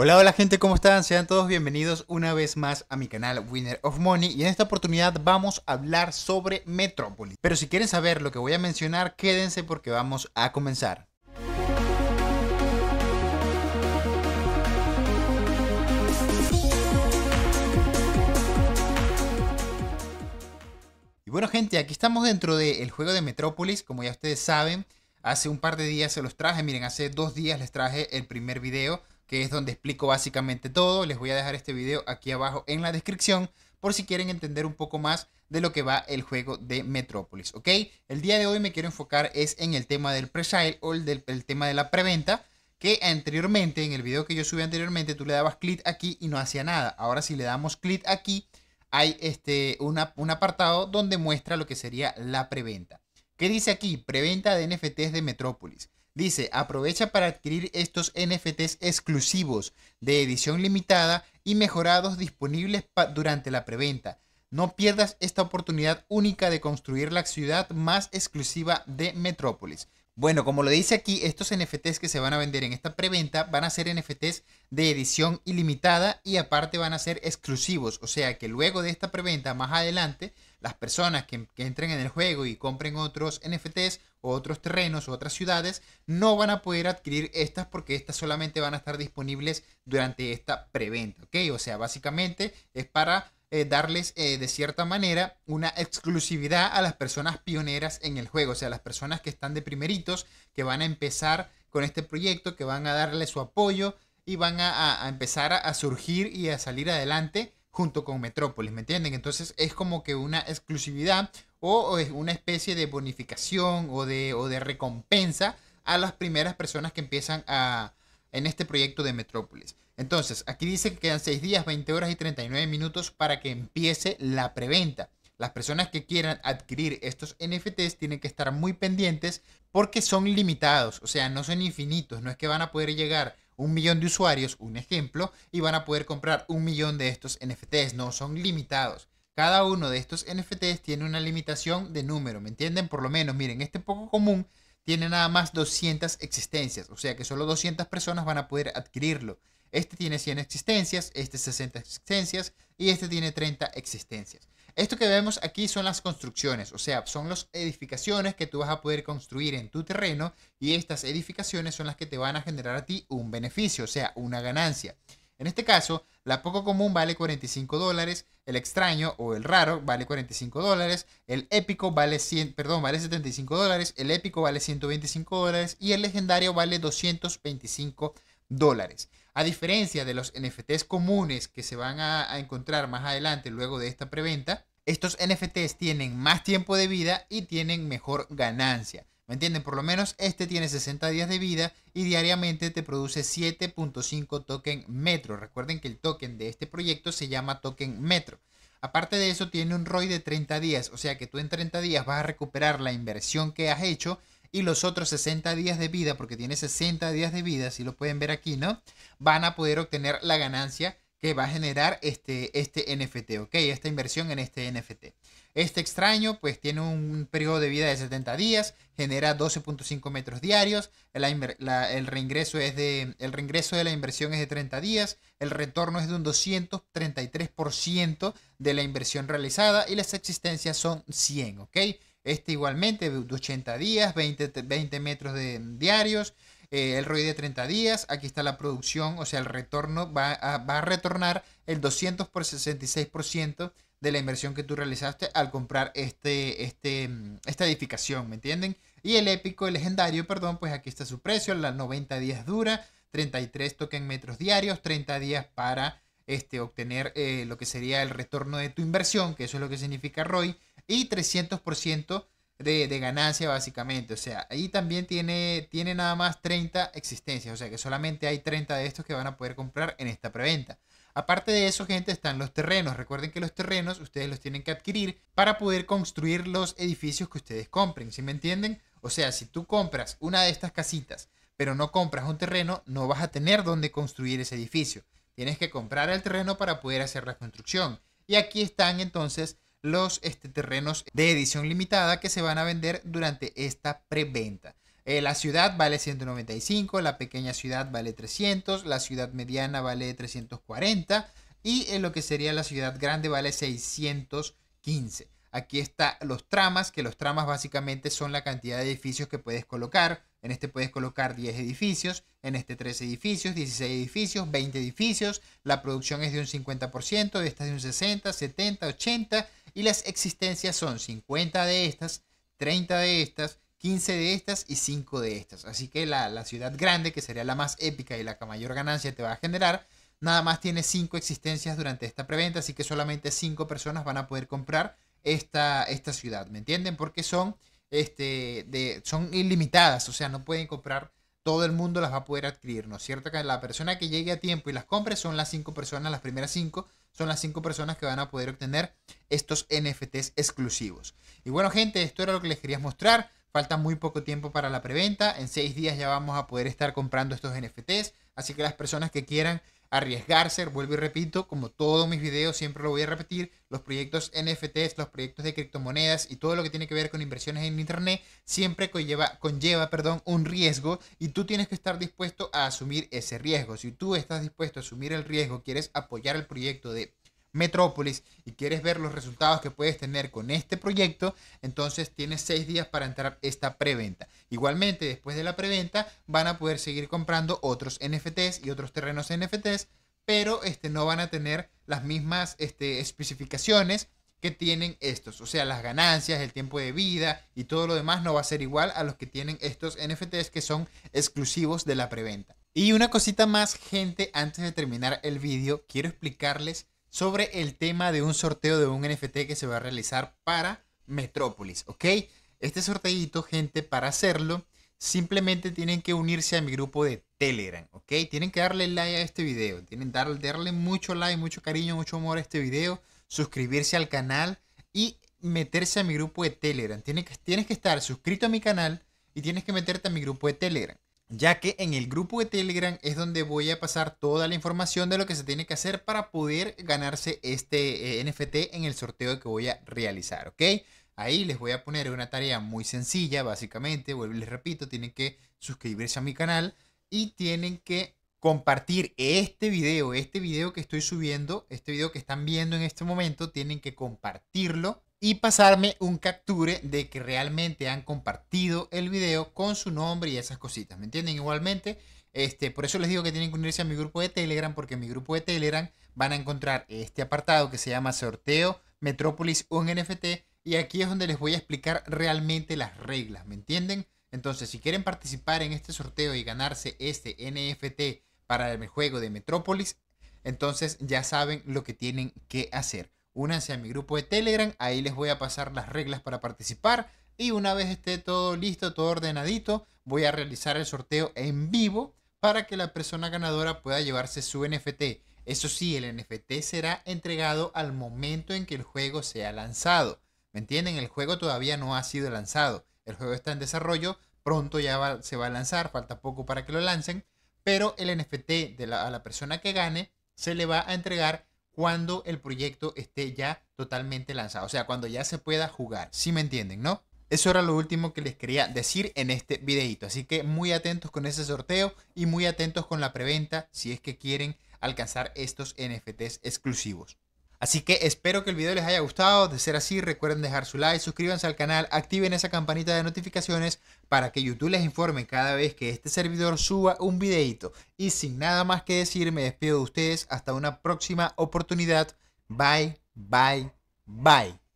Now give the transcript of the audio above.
Hola, hola gente, ¿cómo están? Sean todos bienvenidos una vez más a mi canal Winner of Money y en esta oportunidad vamos a hablar sobre Metrópolis. Pero si quieren saber lo que voy a mencionar, quédense porque vamos a comenzar. Y bueno gente, aquí estamos dentro del juego de Metrópolis, como ya ustedes saben, hace un par de días se los traje, miren, hace dos días les traje el primer video que es donde explico básicamente todo. Les voy a dejar este video aquí abajo en la descripción por si quieren entender un poco más de lo que va el juego de Metrópolis, ¿ok? El día de hoy me quiero enfocar es en el tema del presale o el, del, tema de la preventa, que anteriormente, en el video que yo subí anteriormente, tú le dabas clic aquí y no hacía nada. Ahora si le damos clic aquí, hay este, un apartado donde muestra lo que sería la preventa. ¿Qué dice aquí? Preventa de NFTs de Metrópolis. Dice, aprovecha para adquirir estos NFTs exclusivos de edición limitada y mejorados disponibles durante la preventa. No pierdas esta oportunidad única de construir la ciudad más exclusiva de Metrópolis. Bueno, como lo dice aquí, estos NFTs que se van a vender en esta preventa van a ser NFTs de edición ilimitada y aparte van a ser exclusivos. O sea que luego de esta preventa, más adelante, las personas que, entren en el juego y compren otros NFTs o otros terrenos o otras ciudades no van a poder adquirir estas porque estas solamente van a estar disponibles durante esta preventa. ¿Ok? O sea, básicamente es para eh, darles eh, de cierta manera una exclusividad a las personas pioneras en el juego, o sea, las personas que están de primeritos, que van a empezar con este proyecto, que van a darle su apoyo y van a, empezar a, surgir y a salir adelante junto con Metrópolis, ¿me entienden? Entonces es como que una exclusividad o, o es una especie de bonificación o de, o de recompensa a las primeras personas que empiezan a, en este proyecto de Metrópolis. Entonces, aquí dice que quedan 6 días, 20 horas y 39 minutos para que empiece la preventa. Las personas que quieran adquirir estos NFTs tienen que estar muy pendientes porque son limitados, o sea, no son infinitos, no es que van a poder llegar un millón de usuarios, un ejemplo, y van a poder comprar un millón de estos NFTs, no, son limitados. Cada uno de estos NFTs tiene una limitación de número, ¿me entienden? Por lo menos, miren, este poco común tiene nada más 200 existencias, o sea que solo 200 personas van a poder adquirirlo. Este tiene 100 existencias, este 60 existencias y este tiene 30 existencias. Esto que vemos aquí son las construcciones, o sea, son las edificaciones que tú vas a poder construir en tu terreno y estas edificaciones son las que te van a generar a ti un beneficio, o sea, una ganancia. En este caso, la poco común vale 45 dólares, el extraño o el raro vale 45 dólares, el épico vale 75 dólares, el épico vale 125 dólares y el legendario vale 225 dólares. A diferencia de los NFTs comunes que se van a encontrar más adelante luego de esta preventa, estos NFTs tienen más tiempo de vida y tienen mejor ganancia. ¿Me entienden? Por lo menos este tiene 60 días de vida y diariamente te produce 7.5 token metro. Recuerden que el token de este proyecto se llama token metro. Aparte de eso, tiene un ROI de 30 días, o sea que tú en 30 días vas a recuperar la inversión que has hecho y los otros 60 días de vida, porque tiene 60 días de vida, si lo pueden ver aquí, ¿no? Van a poder obtener la ganancia que va a generar este, este NFT, ¿ok? Esta inversión en este NFT. Este extraño, pues tiene un periodo de vida de 70 días, genera 12.5 metros diarios, el, reingreso es de, el reingreso de la inversión es de 30 días, el retorno es de un 233% de la inversión realizada y las existencias son 100, ¿ok? Este igualmente de 80 días, 20, 20 metros de, diarios, eh, el ROI de 30 días, aquí está la producción, o sea, el retorno va a, va a retornar el 200 por 66% de la inversión que tú realizaste al comprar este, este, mm, esta edificación, ¿me entienden? Y el épico, el legendario, perdón, pues aquí está su precio, las 90 días dura, 33 token metros diarios, 30 días para este, obtener eh, lo que sería el retorno de tu inversión, que eso es lo que significa ROI, y 300% de, ganancia básicamente. O sea, ahí también tiene, tiene nada más 30 existencias. O sea, que solamente hay 30 de estos que van a poder comprar en esta preventa. Aparte de eso, gente, están los terrenos. Recuerden que los terrenos ustedes los tienen que adquirir para poder construir los edificios que ustedes compren. ¿Sí me entienden? O sea, si tú compras una de estas casitas, pero no compras un terreno, no vas a tener dónde construir ese edificio. Tienes que comprar el terreno para poder hacer la construcción. Y aquí están entonces los este, terrenos de edición limitada que se van a vender durante esta preventa. Eh, la ciudad vale 195, la pequeña ciudad vale 300, la ciudad mediana vale 340 y eh, lo que sería la ciudad grande vale 615. Aquí está los tramas, que los tramas básicamente son la cantidad de edificios que puedes colocar. En este puedes colocar 10 edificios, en este 3 edificios, 16 edificios, 20 edificios. La producción es de un 50%, de estas de un 60, 70, 80 y las existencias son 50 de estas, 30 de estas, 15 de estas y 5 de estas. Así que la, la ciudad grande, que sería la más épica y la que mayor ganancia te va a generar, nada más tiene 5 existencias durante esta preventa, así que solamente 5 personas van a poder comprar esta, esta ciudad, ¿me entienden? Porque son, este, de, son ilimitadas, o sea, no pueden comprar, todo el mundo las va a poder adquirir, ¿no es cierto? Que la persona que llegue a tiempo y las compre son las cinco personas, las primeras cinco, son las cinco personas que van a poder obtener estos NFTs exclusivos. Y bueno, gente, esto era lo que les quería mostrar. Falta muy poco tiempo para la preventa. En seis días ya vamos a poder estar comprando estos NFTs. Así que las personas que quieran arriesgarse, vuelvo y repito, como todos mis videos siempre lo voy a repetir, los proyectos NFTs, los proyectos de criptomonedas y todo lo que tiene que ver con inversiones en internet siempre conlleva, conlleva un riesgo y tú tienes que estar dispuesto a asumir ese riesgo. Si tú estás dispuesto a asumir el riesgo, quieres apoyar el proyecto de Metrópolis y quieres ver los resultados que puedes tener con este proyecto, entonces tienes seis días para entrar esta preventa. Igualmente, después de la preventa, van a poder seguir comprando otros NFTs y otros terrenos NFTs, pero este, no van a tener las mismas este, especificaciones que tienen estos. O sea, las ganancias, el tiempo de vida y todo lo demás no va a ser igual a los que tienen estos NFTs que son exclusivos de la preventa. Y una cosita más, gente, antes de terminar el vídeo, quiero explicarles sobre el tema de un sorteo de un NFT que se va a realizar para Metrópolis, ¿ok? Este sorteito, gente, para hacerlo, simplemente tienen que unirse a mi grupo de Telegram, ¿ok? Tienen que darle like a este video, tienen que darle, mucho like, mucho cariño, mucho amor a este video, suscribirse al canal y meterse a mi grupo de Telegram. Tienes que, tienes que estar suscrito a mi canal y tienes que meterte a mi grupo de Telegram ya que en el grupo de Telegram es donde voy a pasar toda la información de lo que se tiene que hacer para poder ganarse este eh, NFT en el sorteo que voy a realizar, ¿ok? Ahí les voy a poner una tarea muy sencilla, básicamente, vuelvo y les repito, tienen que suscribirse a mi canal y tienen que compartir este video, este video que estoy subiendo, este video que están viendo en este momento, tienen que compartirlo y pasarme un capture de que realmente han compartido el video con su nombre y esas cositas, ¿me entienden? Igualmente, este, por eso les digo que tienen que unirse a mi grupo de Telegram, porque en mi grupo de Telegram van a encontrar este apartado que se llama Sorteo Metrópolis un NFT y aquí es donde les voy a explicar realmente las reglas, ¿me entienden? Entonces, si quieren participar en este sorteo y ganarse este NFT para el juego de Metrópolis, entonces ya saben lo que tienen que hacer únanse a mi grupo de Telegram, ahí les voy a pasar las reglas para participar y una vez esté todo listo, todo ordenadito, voy a realizar el sorteo en vivo para que la persona ganadora pueda llevarse su NFT. Eso sí, el NFT será entregado al momento en que el juego sea lanzado. ¿Me entienden? El juego todavía no ha sido lanzado. El juego está en desarrollo, pronto ya se va a lanzar, falta poco para que lo lancen, pero el NFT a la persona que gane se le va a entregar cuando el proyecto esté ya totalmente lanzado, o sea, cuando ya se pueda jugar, si me entienden, ¿no? Eso era lo último que les quería decir en este videito, así que muy atentos con ese sorteo y muy atentos con la preventa si es que quieren alcanzar estos NFTs exclusivos. Así que espero que el video les haya gustado. De ser así, recuerden dejar su like, suscríbanse al canal, activen esa campanita de notificaciones para que YouTube les informe cada vez que este servidor suba un videito. Y sin nada más que decir, me despido de ustedes hasta una próxima oportunidad. Bye, bye, bye.